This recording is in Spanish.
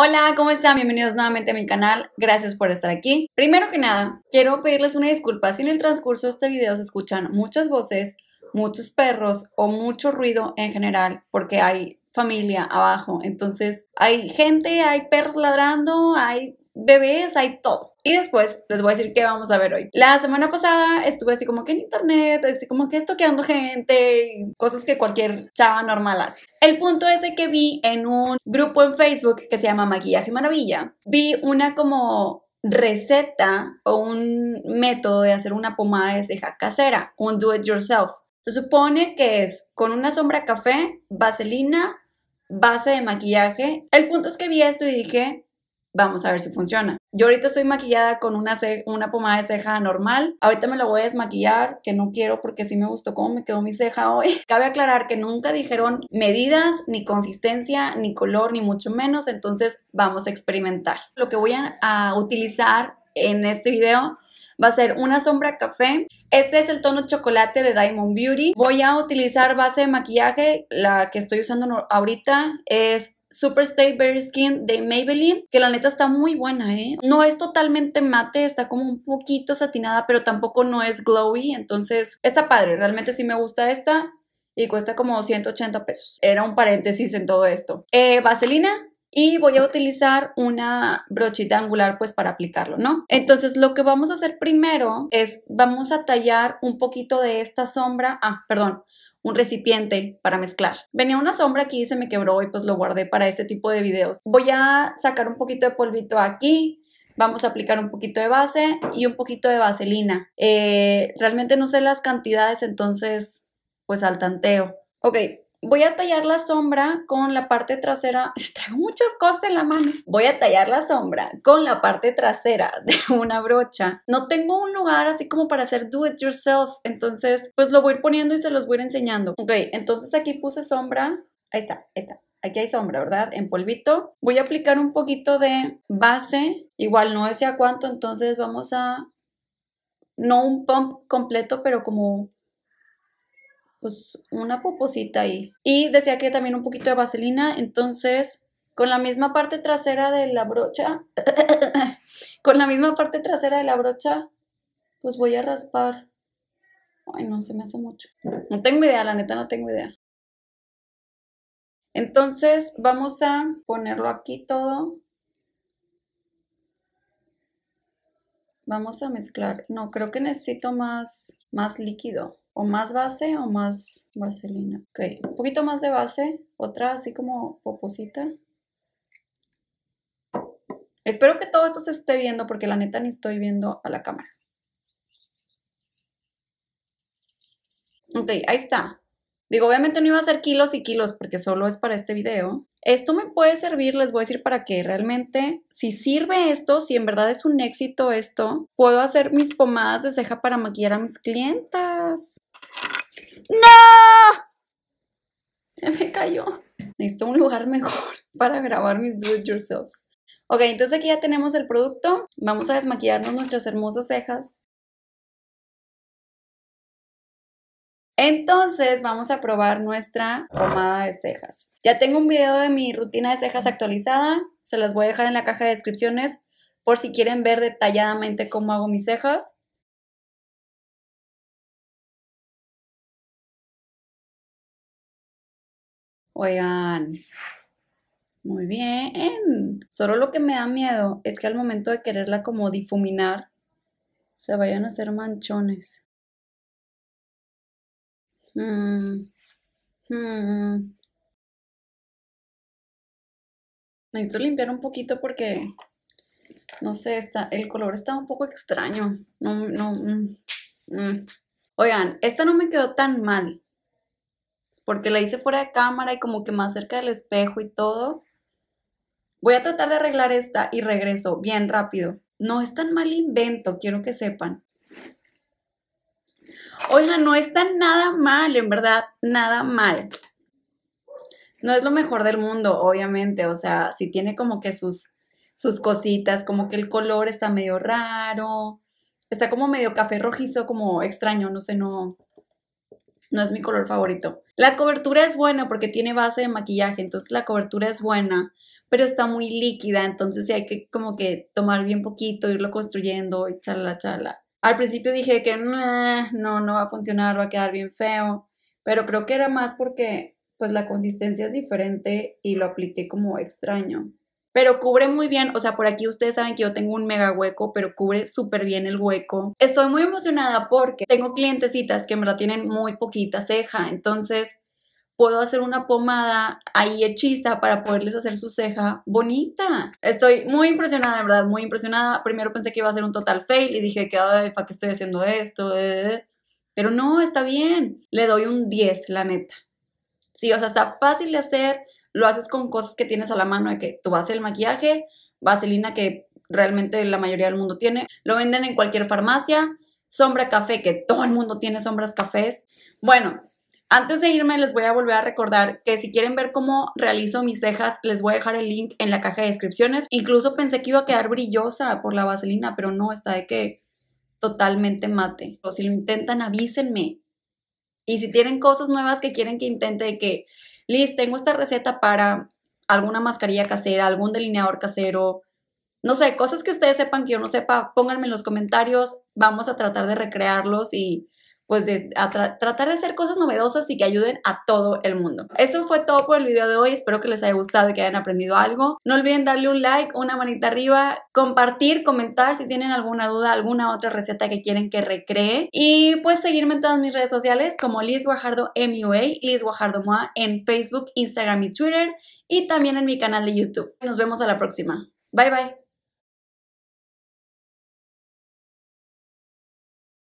Hola, ¿cómo están? Bienvenidos nuevamente a mi canal. Gracias por estar aquí. Primero que nada, quiero pedirles una disculpa si en el transcurso de este video se escuchan muchas voces, muchos perros o mucho ruido en general porque hay familia abajo. Entonces, hay gente, hay perros ladrando, hay bebés, hay todo. Y después les voy a decir qué vamos a ver hoy. La semana pasada estuve así como que en internet, así como que estoqueando gente, cosas que cualquier chava normal hace. El punto es de que vi en un grupo en Facebook que se llama Maquillaje Maravilla, vi una como receta o un método de hacer una pomada de ceja casera, un do it yourself. Se supone que es con una sombra café, vaselina, base de maquillaje. El punto es que vi esto y dije, vamos a ver si funciona. Yo ahorita estoy maquillada con una, una pomada de ceja normal. Ahorita me la voy a desmaquillar, que no quiero porque sí me gustó cómo me quedó mi ceja hoy. Cabe aclarar que nunca dijeron medidas, ni consistencia, ni color, ni mucho menos. Entonces vamos a experimentar. Lo que voy a, a utilizar en este video va a ser una sombra café. Este es el tono chocolate de Diamond Beauty. Voy a utilizar base de maquillaje. La que estoy usando ahorita es Super Stay Bare Skin de Maybelline, que la neta está muy buena, ¿eh? No es totalmente mate, está como un poquito satinada, pero tampoco no es glowy, entonces está padre, realmente sí me gusta esta y cuesta como 180 pesos. Era un paréntesis en todo esto. Eh, vaselina, y voy a utilizar una brochita angular pues para aplicarlo, ¿no? Entonces lo que vamos a hacer primero es vamos a tallar un poquito de esta sombra, ah, perdón, un recipiente para mezclar. Venía una sombra aquí, se me quebró y pues lo guardé para este tipo de videos. Voy a sacar un poquito de polvito aquí, vamos a aplicar un poquito de base y un poquito de vaselina. Eh, realmente no sé las cantidades, entonces pues al tanteo. Ok, Voy a tallar la sombra con la parte trasera. Traigo muchas cosas en la mano. Voy a tallar la sombra con la parte trasera de una brocha. No tengo un lugar así como para hacer do it yourself. Entonces, pues lo voy a ir poniendo y se los voy a ir enseñando. Ok, entonces aquí puse sombra. Ahí está, ahí está. Aquí hay sombra, ¿verdad? En polvito. Voy a aplicar un poquito de base. Igual no sé a cuánto, entonces vamos a... No un pump completo, pero como pues una poposita ahí. Y decía que también un poquito de vaselina, entonces con la misma parte trasera de la brocha, con la misma parte trasera de la brocha, pues voy a raspar. Ay, no, se me hace mucho. No tengo idea, la neta no tengo idea. Entonces vamos a ponerlo aquí todo. Vamos a mezclar. No, creo que necesito más, más líquido o más base o más vaselina. Ok, un poquito más de base, otra así como poposita. Espero que todo esto se esté viendo porque la neta ni estoy viendo a la cámara. Ok, ahí está. Digo, obviamente no iba a ser kilos y kilos porque solo es para este video. Esto me puede servir, les voy a decir para que realmente, si sirve esto, si en verdad es un éxito esto, puedo hacer mis pomadas de ceja para maquillar a mis clientas. ¡No! Se me cayó. Necesito un lugar mejor para grabar mis do-it-yourselves. Ok, entonces aquí ya tenemos el producto. Vamos a desmaquillarnos nuestras hermosas cejas. Entonces vamos a probar nuestra pomada de cejas. Ya tengo un video de mi rutina de cejas actualizada, se las voy a dejar en la caja de descripciones por si quieren ver detalladamente cómo hago mis cejas. Oigan, muy bien. Solo lo que me da miedo es que al momento de quererla como difuminar, se vayan a hacer manchones. Mm, mm. Necesito limpiar un poquito porque, no sé, está, el color está un poco extraño. Mm, Oigan, esta no me quedó tan mal porque la hice fuera de cámara y como que más cerca del espejo y todo. Voy a tratar de arreglar esta y regreso bien rápido. No es tan mal invento, quiero que sepan. Oiga, no está nada mal, en verdad, nada mal. No es lo mejor del mundo, obviamente, o sea, si sí tiene como que sus, sus cositas, como que el color está medio raro, está como medio café rojizo, como extraño, no sé, no, no es mi color favorito. La cobertura es buena porque tiene base de maquillaje, entonces la cobertura es buena, pero está muy líquida, entonces hay que como que tomar bien poquito, irlo construyendo y charla, charla. Al principio dije que no, no va a funcionar, va a quedar bien feo, pero creo que era más porque pues la consistencia es diferente y lo apliqué como extraño pero cubre muy bien, o sea, por aquí ustedes saben que yo tengo un mega hueco, pero cubre súper bien el hueco. Estoy muy emocionada porque tengo clientecitas que en verdad tienen muy poquita ceja, entonces puedo hacer una pomada ahí hechiza para poderles hacer su ceja bonita. Estoy muy impresionada, de verdad, muy impresionada. Primero pensé que iba a ser un total fail y dije que, ay, ¿para qué estoy haciendo esto? Eh, eh, eh. Pero no, está bien. Le doy un 10, la neta. Sí, o sea, está fácil de hacer, lo haces con cosas que tienes a la mano, de que tu base el maquillaje, vaselina que realmente la mayoría del mundo tiene, lo venden en cualquier farmacia, sombra café, que todo el mundo tiene sombras cafés. Bueno, antes de irme les voy a volver a recordar que si quieren ver cómo realizo mis cejas, les voy a dejar el link en la caja de descripciones. Incluso pensé que iba a quedar brillosa por la vaselina, pero no, está de que totalmente mate. O si lo intentan, avísenme. Y si tienen cosas nuevas que quieren que intente, de que Liz, tengo esta receta para alguna mascarilla casera, algún delineador casero, no sé, cosas que ustedes sepan que yo no sepa, pónganme en los comentarios, vamos a tratar de recrearlos y pues de tratar de hacer cosas novedosas y que ayuden a todo el mundo. Eso fue todo por el video de hoy, espero que les haya gustado y que hayan aprendido algo. No olviden darle un like, una manita arriba, compartir, comentar si tienen alguna duda, alguna otra receta que quieren que recree y pues seguirme en todas mis redes sociales como Liz Guajardo MUA, Liz Guajardo Moa, en Facebook, Instagram y Twitter y también en mi canal de YouTube. Nos vemos a la próxima. Bye bye.